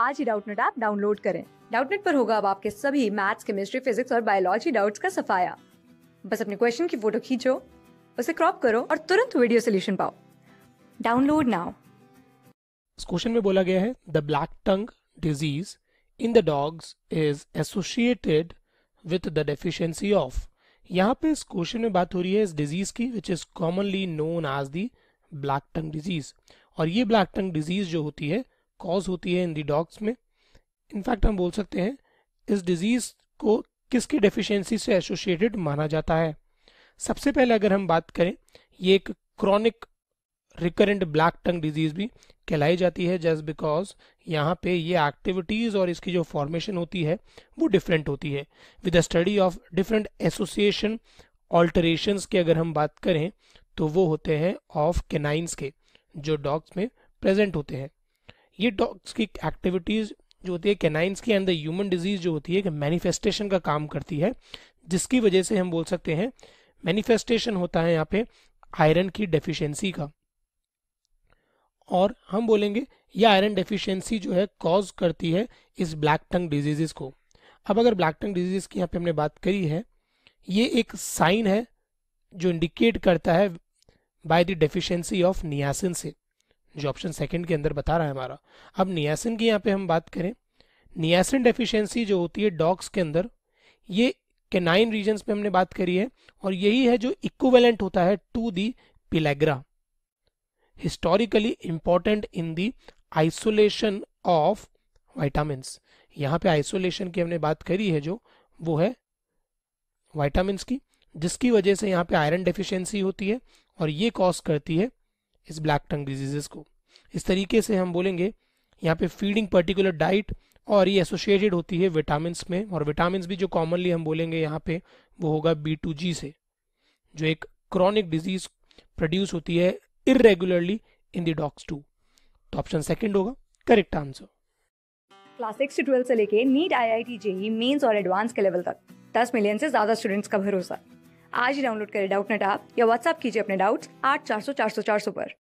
आज ही Doubtnut app download करें डाउटनेट पर होगा अब आपके सभी मैथ्स केमिस्ट्री फिजिक्स और बायोलॉजी डाउट्स का सफाया बस अपने क्वेश्चन की फोटो खींचो उसे क्रॉप करो और तुरंत वीडियो सोल्यूशन पाओ डाउनलोड नाउ इस क्वेश्चन में बोला गया है the black tongue disease in the dogs is associated with the deficiency of यहाँ पे इस क्वेश्चन में बात हो रही है इस डिजीज की which is commonly known as the black tongue disease और ये ब्लैक टंग डिजीज जो होती है कॉज होती है इन दी डॉग्स में इनफैक्ट हम बोल सकते हैं इस डिजीज को किसकी डेफिशिएंसी से एसोसिएटेड माना जाता है सबसे पहले अगर हम बात करें ये एक chronic recurrent black tongue disease भी कहलाई जाती है जस्ट बिकॉज यहाँ पे ये एक्टिविटीज और इसकी जो फॉर्मेशन होती है वो डिफरेंट होती है with the study of different association alteration की अगर हम बात करें तो वो होते हैं ऑफ केनाइंस के जो डॉग्स में प्रेजेंट होते हैं ये डॉग्स की एक्टिविटीज़ जो होती है कैनाइंस की एंड द ह्यूमन डिजीज जो होती है कि मैनिफेस्टेशन का काम करती है जिसकी वजह से हम बोल सकते हैं मैनिफेस्टेशन होता है यहाँ पे आयरन की डेफिशिएंसी का और हम बोलेंगे ये आयरन डेफिशिएंसी जो है कॉज करती है इस ब्लैक टंग डिजीजेस को अब अगर ब्लैक टंग डिजीज की यहाँ पे हमने बात करी है ये एक साइन है जो इंडिकेट करता है by the deficiency of niacin से जो ऑप्शन सेकंड के अंदर बता रहा है हमारा अब नियासिन की यहाँ पे हम बात करें नियासिन डेफिशिएंसी जो होती है डॉग्स के अंदर ये केनाइन रीजन्स पे हमने बात करी है और यही है जो इक्वेलेंट होता है to the pellagra historically important in the isolation of vitamin यहाँ पे आइसोलेशन की हमने बात करी है जो वो है वाइटामिन की जिसकी वजह से यहाँ पे आयरन डेफिशिएंसी होती है और ये कॉज करती है इस ब्लैक टंग डिजीजेस को इस तरीके से हम बोलेंगे यहाँ पे फीडिंग पर्टिकुलर डाइट और ये एसोसिएटेड होती है विटामिन में और विटामिन भी जो कॉमनली हम बोलेंगे यहाँ पे वो होगा बी टू जी से जो एक क्रॉनिक डिजीज प्रोड्यूस होती है irregularly in the dogs too तो ऑप्शन सेकेंड होगा करेक्ट आंसर क्लास सिक्स से ट्वेल्थ से लेके NEET I I T JEE mains और एडवांस के लेवल तक दस मिलियन से ज्यादा स्टूडेंट्स का भरोसा आज ही डाउनलोड करें डाउट नेट आप या व्हाट्सअप कीजिए अपने डाउट्स आठ चार सौ चार सौ चार सौ पर